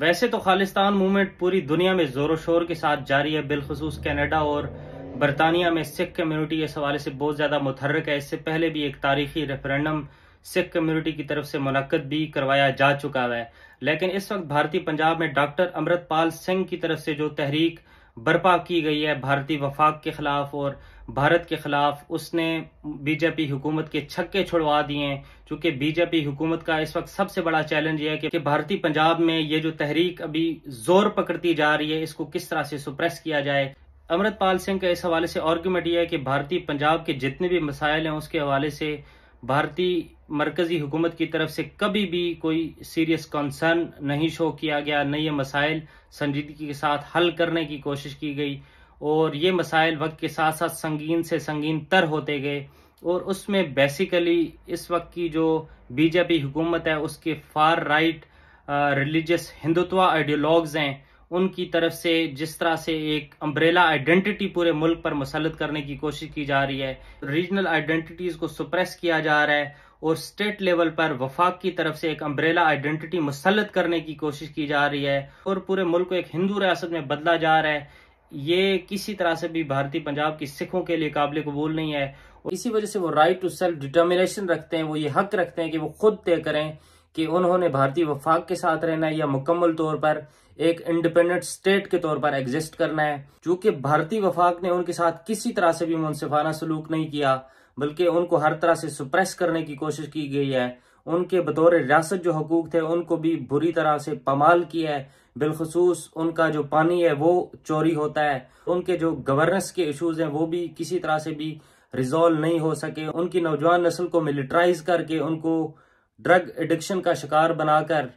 वैसे तो खालिस्तान मूवमेंट पूरी दुनिया में जोरों शोर के साथ जारी है बिलखसूस कनाडा और बरतानिया में सिख कम्युनिटी इस हवाले से बहुत ज़्यादा मुतहरक है इससे पहले भी एक तारीखी रेफरेंडम सिख कम्युनिटी की तरफ से मुनद भी करवाया जा चुका है लेकिन इस वक्त भारतीय पंजाब में डॉक्टर अमृतपाल सिंह की तरफ से जो तहरीक बर्पा की गई है भारतीय वफाक के खिलाफ और भारत के खिलाफ उसने बीजेपी हुकूमत के छक्के छुड़वा दिए चूंकि बीजेपी हुकूमत का इस वक्त सबसे बड़ा चैलेंज यह है कि, भारतीय पंजाब में ये जो तहरीक अभी जोर पकड़ती जा रही है इसको किस तरह से सुप्रेस किया जाए अमृतपाल सिंह का इस हवाले से आर्ग्यूमेंट यह है कि भारतीय पंजाब के जितने भी मसाइल हैं उसके हवाले से भारतीय मरकजी हुकूमत की तरफ से कभी भी कोई सीरियस कंसर्न नहीं शो किया गया न ये मसाइल संजीदगी के साथ हल करने की कोशिश की गई और ये मसाइल वक्त के साथ साथ संगीन से संगीन तर होते गए और उसमें बेसिकली इस वक्त की जो बीजेपी हुकूमत है उसके far right religious Hindutva ideologues हैं उनकी तरफ से जिस तरह से एक अम्ब्रेला आइडेंटिटी पूरे मुल्क पर मुसलत करने की कोशिश की जा रही है रीजनल आइडेंटिटीज़ को सुप्रेस किया जा रहा है और स्टेट लेवल पर वफाक की तरफ से एक अम्ब्रेला आइडेंटिटी मुसलत करने की कोशिश की जा रही है और पूरे मुल्क को एक हिंदू रियासत में बदला जा रहा है ये किसी तरह से भी भारतीय पंजाब की सिखों के लिए काबिल कबूल नहीं है और इसी वजह से वो राइट टू सेल्फ डिटर्मिनेशन रखते हैं वो ये हक रखते हैं कि वो खुद तय करें कि उन्होंने भारतीय वफाक के साथ रहना है या मुकम्मल तौर पर एक इंडिपेंडेंट स्टेट के तौर पर एग्जिस्ट करना है चूंकि भारतीय वफाक ने उनके साथ किसी तरह से भी मुनसिफाना सलूक नहीं किया बल्कि उनको हर तरह से सुप्रेस करने की कोशिश की गई है उनके बतौर रियासत जो हकूक थे उनको भी बुरी तरह से पमाल किया है बिलखसूस उनका जो पानी है वो चोरी होता है उनके जो गवर्नेंस के इशूज हैं वो भी किसी तरह से भी रिजोल्व नहीं हो सके उनकी नौजवान नस्ल को मिलिट्राइज करके उनको ड्रग एडिक्शन का शिकार बनाकर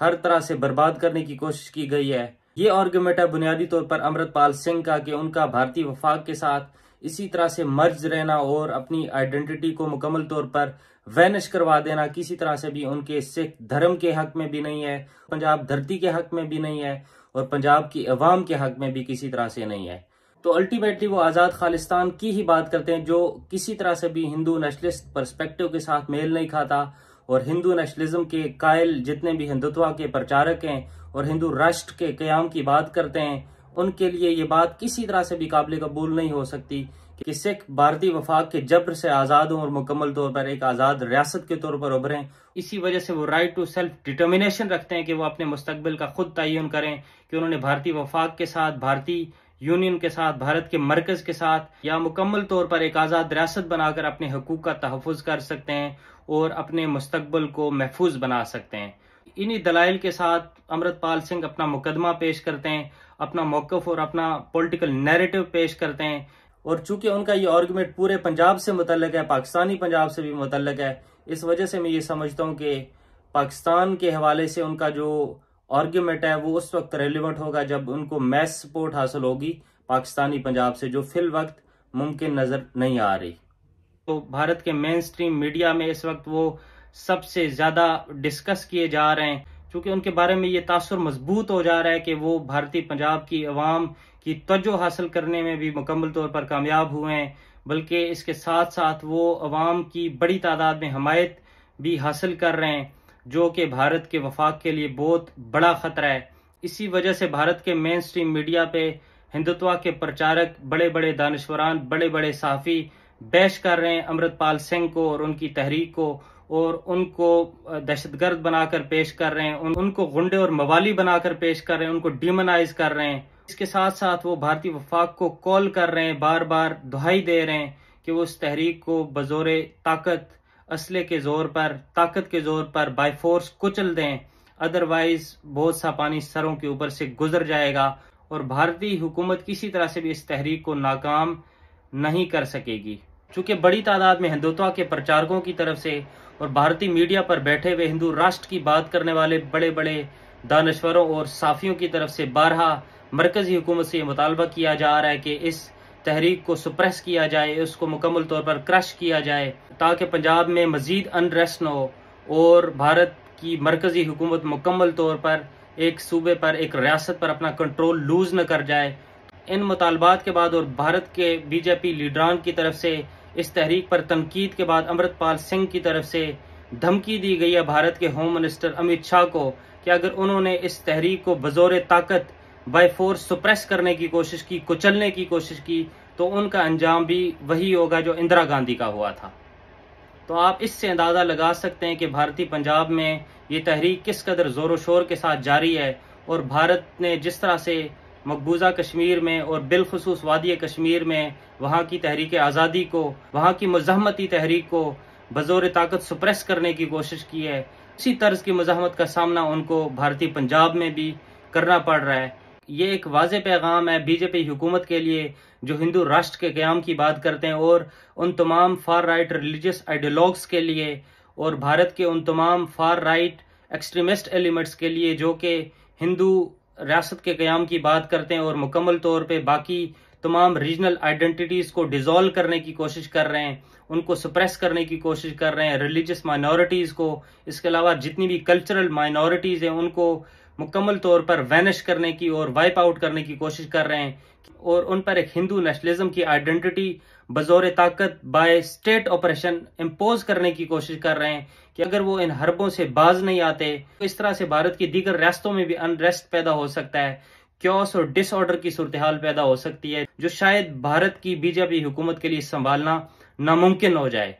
हर तरह से बर्बाद करने की कोशिश की गई है ये आर्ग्यूमेंट है बुनियादी तौर पर अमृतपाल सिंह का कि उनका भारतीय वफाक के साथ इसी तरह से मर्ज रहना और अपनी आइडेंटिटी को मुकम्मल तौर पर वैनिश करवा देना किसी तरह से भी उनके सिख धर्म के हक में भी नहीं है पंजाब धरती के हक में भी नहीं है और पंजाब की अवाम के हक में भी किसी तरह से नहीं है तो अल्टीमेटली वो आज़ाद खालिस्तान की ही बात करते हैं जो किसी तरह से भी हिंदू नेशनलिस्ट परस्पेक्टिव के साथ मेल नहीं खाता और हिंदू नेशनलिज्म के कायल जितने भी हिंदुत्व के प्रचारक हैं और हिंदू राष्ट्र के क्याम की बात करते हैं उनके लिए ये बात किसी तरह से भी काबिल कबूल नहीं हो सकती कि सिख भारतीय वफाक के जबर से आज़ाद हों और मुकम्मल तौर पर एक आज़ाद रियासत के तौर पर उभरें इसी वजह से वो राइट टू सेल्फ डिटर्मिनेशन रखते हैं कि वो अपने मुस्तबिल का खुद तयन करें कि उन्होंने भारतीय वफाक के साथ भारतीय यूनियन के साथ भारत के मरकज के साथ या मुकम्मल तौर पर एक आज़ाद रियासत बनाकर अपने हकूक़ का तहफ़ कर सकते हैं और अपने मुस्तबल को महफूज बना सकते हैं इन्हीं दलाइल के साथ अमृतपाल सिंह अपना मुकदमा पेश करते हैं अपना मौकफ और अपना पॉलिटिकल नैरेटिव पेश करते हैं और चूंकि उनका ये आर्गूमेंट पूरे पंजाब से मुतलक है पाकिस्तानी पंजाब से भी मुतलक है इस वजह से मैं ये समझता हूँ कि पाकिस्तान के हवाले से उनका जो आर्ग्यूमेंट है वो उस वक्त रेलिवेंट होगा जब उनको मैस सपोर्ट हासिल होगी पाकिस्तानी पंजाब से जो फिल वक्त मुमकिन नज़र नहीं आ रही तो भारत के मेन स्ट्रीम मीडिया में इस वक्त वो सबसे ज़्यादा डिस्कस किए जा रहे हैं चूँकि उनके बारे में ये तासर मजबूत हो जा रहा है कि वो भारतीय पंजाब की अवाम की तोज्जो हासिल करने में भी मुकम्मल तौर पर कामयाब हुए हैं बल्कि इसके साथ साथ वो अवाम की बड़ी तादाद में हमायत भी हासिल कर रहे हैं जो कि भारत के वफाक के लिए बहुत बड़ा ख़तरा है इसी वजह से भारत के मेन स्ट्रीम मीडिया पे हिंदुत्वा के प्रचारक बड़े बड़े दानश्वरान बड़े बड़े साफ़ी बैश कर रहे हैं अमृतपाल सिंह को और उनकी तहरीक को और उनको दहशतगर्द बनाकर पेश कर रहे हैं उनको गुंडे और मवाली बनाकर पेश कर रहे हैं उनको डिमोनाइज कर रहे हैं इसके साथ साथ वो भारतीय वफाक को कॉल कर रहे हैं बार बार दुहाई दे रहे हैं कि वो उस तहरीक को बजोर ताकत असले के जोर पर ताकत के जोर पर बाई फोर्स कुचल दें अदरवाइज बहुत सा पानी सरों के ऊपर से गुजर जाएगा और भारतीय हुकूमत किसी तरह से भी इस तहरीक को नाकाम नहीं कर सकेगी चूंकि बड़ी तादाद में हिंदुत्व के प्रचारकों की तरफ से और भारतीय मीडिया पर बैठे हुए हिंदू राष्ट्र की बात करने वाले बड़े बड़े दानश्वरों और साफियों की तरफ से बारहा मरकजी हुकूमत से मुतालबा किया जा रहा है कि इस तहरीक को सुप्रेस किया जाए उसको मुकम्मल तौर पर क्रश किया जाए ताकि पंजाब में मजीद अनरेस्ट न हो और भारत की मरकजी हुकूमत मुकम्मल तौर पर एक सूबे पर एक रियासत पर अपना कंट्रोल लूज न कर जाए इन मुतालबात के बाद और भारत के बीजेपी लीडरान की तरफ से इस तहरीक पर तनकीद के बाद अमृतपाल सिंह की तरफ से धमकी दी गई है भारत के होम मिनिस्टर अमित शाह को कि अगर उन्होंने इस तहरीक को बजोर ताकत बाय फोर्स सुप्रेस करने की कोशिश की कुचलने की कोशिश की तो उनका अंजाम भी वही होगा जो इंदिरा गांधी का हुआ था तो आप इससे अंदाज़ा लगा सकते हैं कि भारतीय पंजाब में ये तहरीक किस कदर ज़ोर व शोर के साथ जारी है और भारत ने जिस तरह से मकबूजा कश्मीर में और बिलखसूस वादी कश्मीर में वहाँ की तहरीक आज़ादी को वहाँ की मज़ाहमती तहरीक को बज़ोर ताकत सुप्रेस करने की कोशिश की है इसी तर्ज की मज़ाहमत का सामना उनको भारतीय पंजाब में भी करना पड़ रहा है ये एक वाज पैगाम है बीजेपी हुकूमत के लिए जो हिंदू राष्ट्र के क्याम की बात करते हैं और उन तमाम फार राइट रिलीजियस आइडियोलॉग्स के लिए और भारत के उन तमाम फार राइट एक्सट्रीमिस्ट एलिमेंट्स के लिए जो कि हिंदू रियासत के क्याम की बात करते हैं और मुकम्मल तौर पर बाकी तमाम रीजनल आइडेंटिटीज़ को डिज़ोल्व करने की कोशिश कर रहे हैं उनको सप्रेस करने की कोशिश कर रहे हैं रिलीजियस माइनॉरिटीज़ को इसके अलावा जितनी भी कल्चरल माइनॉरिटीज़ हैं उनको मुकम्मल तौर पर वैनिश करने की और वाइप आउट करने की कोशिश कर रहे हैं और उन पर एक हिंदू नेशनलिज्म की आइडेंटिटी बजोर ताकत बाय स्टेट ऑपरेशन इम्पोज करने की कोशिश कर रहे हैं कि अगर वो इन हरबों से बाज नहीं आते तो इस तरह से भारत की दीगर रियातों में भी अनरेस्ट पैदा हो सकता है क्योस और डिसऑर्डर की सूरत हाल पैदा हो सकती है जो शायद भारत की बीजेपी हुकूमत के लिए संभालना नामुमकिन हो जाए